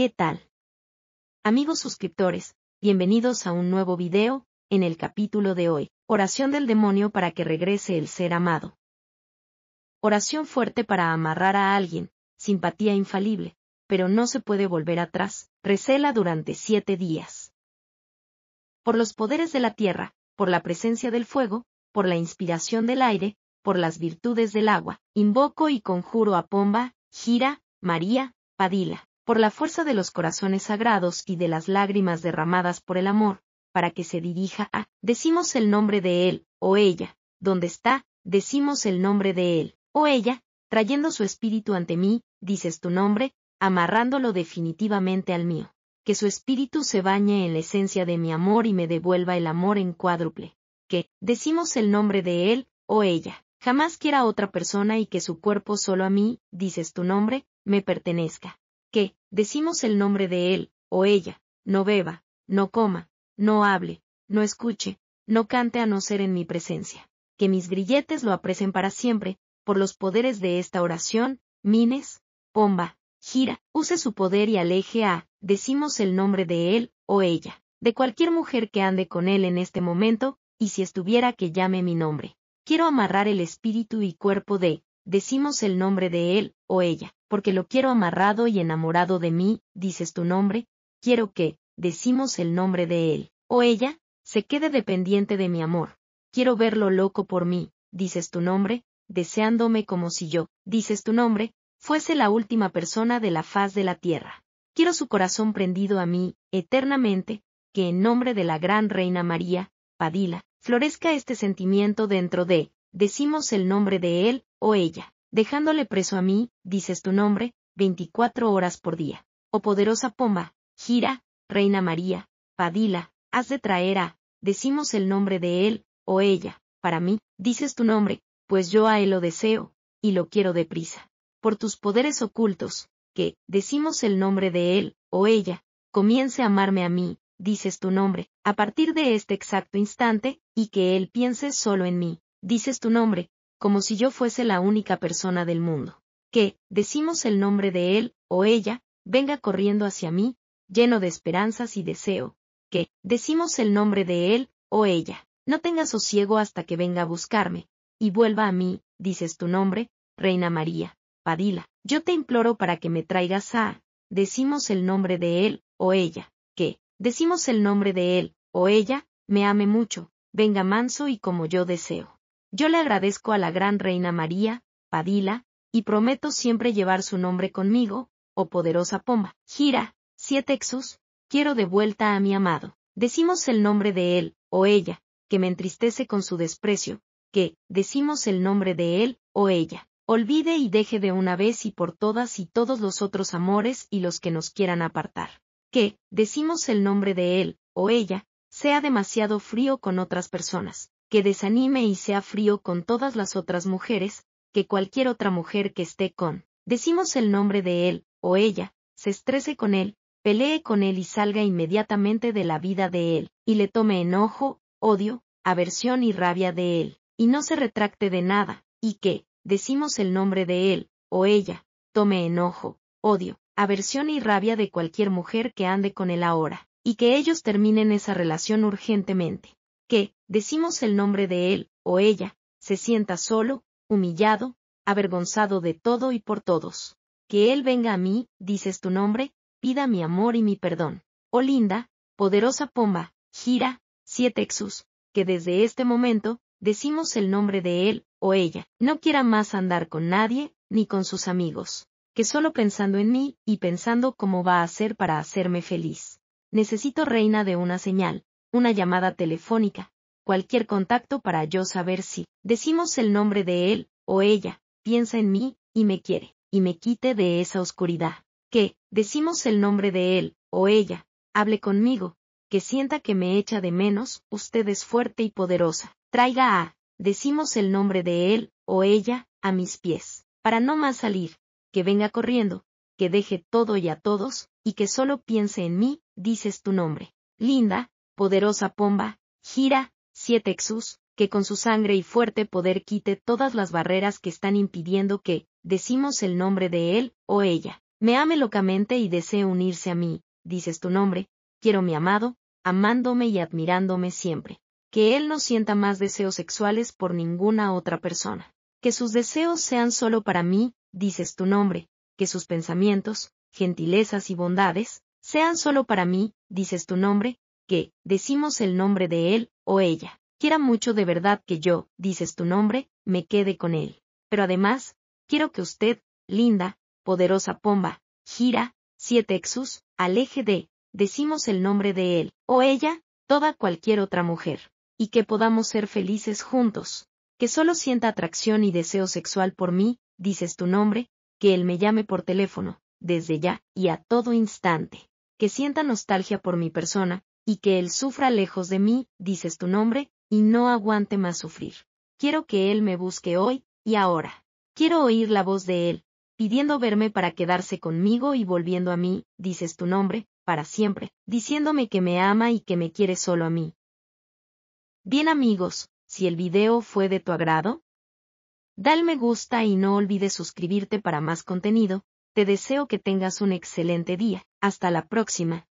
¿Qué tal? Amigos suscriptores, bienvenidos a un nuevo video, en el capítulo de hoy, oración del demonio para que regrese el ser amado. Oración fuerte para amarrar a alguien, simpatía infalible, pero no se puede volver atrás, recela durante siete días. Por los poderes de la tierra, por la presencia del fuego, por la inspiración del aire, por las virtudes del agua, invoco y conjuro a Pomba, Gira, María, Padila por la fuerza de los corazones sagrados y de las lágrimas derramadas por el amor, para que se dirija a, decimos el nombre de él, o ella, donde está, decimos el nombre de él, o ella, trayendo su espíritu ante mí, dices tu nombre, amarrándolo definitivamente al mío. Que su espíritu se bañe en la esencia de mi amor y me devuelva el amor en cuádruple. Que, decimos el nombre de él, o ella, jamás quiera otra persona y que su cuerpo solo a mí, dices tu nombre, me pertenezca. Decimos el nombre de él, o ella, no beba, no coma, no hable, no escuche, no cante a no ser en mi presencia. Que mis grilletes lo aprecen para siempre, por los poderes de esta oración, Mines, Pomba, Gira, use su poder y aleje a, decimos el nombre de él, o ella, de cualquier mujer que ande con él en este momento, y si estuviera que llame mi nombre. Quiero amarrar el espíritu y cuerpo de, decimos el nombre de él, o ella, porque lo quiero amarrado y enamorado de mí, dices tu nombre, quiero que, decimos el nombre de él, o ella, se quede dependiente de mi amor. Quiero verlo loco por mí, dices tu nombre, deseándome como si yo, dices tu nombre, fuese la última persona de la faz de la tierra. Quiero su corazón prendido a mí, eternamente, que en nombre de la gran reina María, Padila, florezca este sentimiento dentro de, decimos el nombre de él, o ella, dejándole preso a mí, dices tu nombre, 24 horas por día. Oh poderosa pomba, Gira, Reina María, Padila, has de traer a, decimos el nombre de él, o ella, para mí, dices tu nombre, pues yo a él lo deseo, y lo quiero deprisa. Por tus poderes ocultos, que, decimos el nombre de él, o ella, comience a amarme a mí, dices tu nombre, a partir de este exacto instante, y que él piense solo en mí, dices tu nombre, como si yo fuese la única persona del mundo. Que, decimos el nombre de él, o ella, venga corriendo hacia mí, lleno de esperanzas y deseo. Que, decimos el nombre de él, o ella, no tenga sosiego hasta que venga a buscarme, y vuelva a mí, dices tu nombre, Reina María, Padila, yo te imploro para que me traigas a, decimos el nombre de él, o ella, que, decimos el nombre de él, o ella, me ame mucho, venga manso y como yo deseo. Yo le agradezco a la gran reina María, Padila, y prometo siempre llevar su nombre conmigo, oh poderosa pomba. Gira, siete exos, quiero de vuelta a mi amado. Decimos el nombre de él, o ella, que me entristece con su desprecio, que, decimos el nombre de él, o ella. Olvide y deje de una vez y por todas y todos los otros amores y los que nos quieran apartar. Que, decimos el nombre de él, o ella, sea demasiado frío con otras personas, que desanime y sea frío con todas las otras mujeres, que cualquier otra mujer que esté con, decimos el nombre de él, o ella, se estrese con él, pelee con él y salga inmediatamente de la vida de él, y le tome enojo, odio, aversión y rabia de él, y no se retracte de nada, y que, decimos el nombre de él, o ella, tome enojo, odio, aversión y rabia de cualquier mujer que ande con él ahora, y que ellos terminen esa relación urgentemente que, decimos el nombre de él, o ella, se sienta solo, humillado, avergonzado de todo y por todos. Que él venga a mí, dices tu nombre, pida mi amor y mi perdón. Oh linda, poderosa pomba, gira, siete exus, que desde este momento, decimos el nombre de él, o ella, no quiera más andar con nadie, ni con sus amigos, que solo pensando en mí, y pensando cómo va a hacer para hacerme feliz. Necesito reina de una señal, una llamada telefónica, cualquier contacto para yo saber si, decimos el nombre de él, o ella, piensa en mí, y me quiere, y me quite de esa oscuridad. Que, decimos el nombre de él, o ella, hable conmigo, que sienta que me echa de menos, usted es fuerte y poderosa. Traiga a, decimos el nombre de él, o ella, a mis pies, para no más salir, que venga corriendo, que deje todo y a todos, y que solo piense en mí, dices tu nombre. Linda, poderosa pomba, gira, siete exus, que con su sangre y fuerte poder quite todas las barreras que están impidiendo que, decimos el nombre de él, o ella, me ame locamente y desee unirse a mí, dices tu nombre, quiero mi amado, amándome y admirándome siempre. Que él no sienta más deseos sexuales por ninguna otra persona. Que sus deseos sean solo para mí, dices tu nombre, que sus pensamientos, gentilezas y bondades, sean solo para mí, dices tu nombre, que, decimos el nombre de él, o ella. Quiera mucho de verdad que yo, dices tu nombre, me quede con él. Pero además, quiero que usted, linda, poderosa pomba, gira, siete exus, aleje de, decimos el nombre de él, o ella, toda cualquier otra mujer, y que podamos ser felices juntos, que solo sienta atracción y deseo sexual por mí, dices tu nombre, que él me llame por teléfono, desde ya, y a todo instante, que sienta nostalgia por mi persona, y que él sufra lejos de mí, dices tu nombre, y no aguante más sufrir. Quiero que él me busque hoy, y ahora. Quiero oír la voz de él, pidiendo verme para quedarse conmigo y volviendo a mí, dices tu nombre, para siempre, diciéndome que me ama y que me quiere solo a mí. Bien amigos, si el video fue de tu agrado, dale me gusta y no olvides suscribirte para más contenido, te deseo que tengas un excelente día, hasta la próxima.